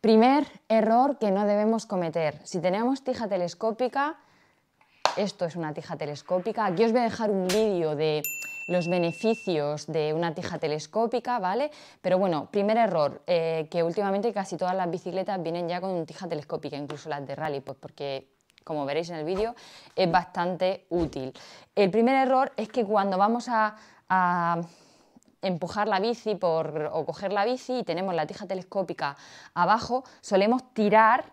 Primer error que no debemos cometer. Si tenemos tija telescópica, esto es una tija telescópica. Aquí os voy a dejar un vídeo de los beneficios de una tija telescópica, ¿vale? Pero bueno, primer error, eh, que últimamente casi todas las bicicletas vienen ya con tija telescópica, incluso las de rally, pues porque como veréis en el vídeo, es bastante útil. El primer error es que cuando vamos a empujar la bici por, o coger la bici y tenemos la tija telescópica abajo, solemos tirar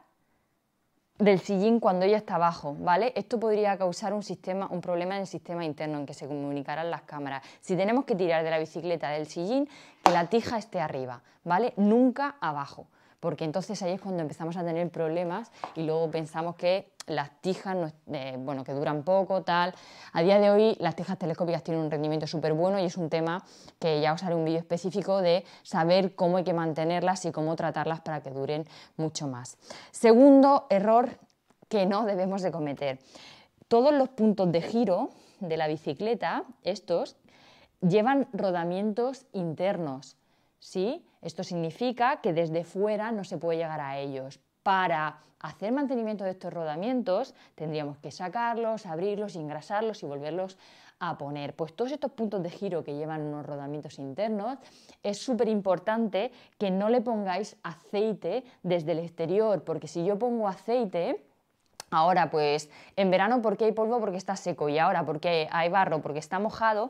del sillín cuando ella está abajo, ¿vale? Esto podría causar un, sistema, un problema en el sistema interno en que se comunicarán las cámaras. Si tenemos que tirar de la bicicleta del sillín, que la tija esté arriba, ¿vale? Nunca abajo, porque entonces ahí es cuando empezamos a tener problemas y luego pensamos que las tijas eh, bueno, que duran poco, tal. A día de hoy las tijas telescópicas tienen un rendimiento súper bueno y es un tema que ya os haré un vídeo específico de saber cómo hay que mantenerlas y cómo tratarlas para que duren mucho más. Segundo error que no debemos de cometer. Todos los puntos de giro de la bicicleta, estos, llevan rodamientos internos. ¿sí? Esto significa que desde fuera no se puede llegar a ellos para hacer mantenimiento de estos rodamientos tendríamos que sacarlos, abrirlos, engrasarlos y volverlos a poner. Pues todos estos puntos de giro que llevan unos rodamientos internos, es súper importante que no le pongáis aceite desde el exterior, porque si yo pongo aceite... Ahora pues en verano porque hay polvo porque está seco y ahora porque hay barro porque está mojado.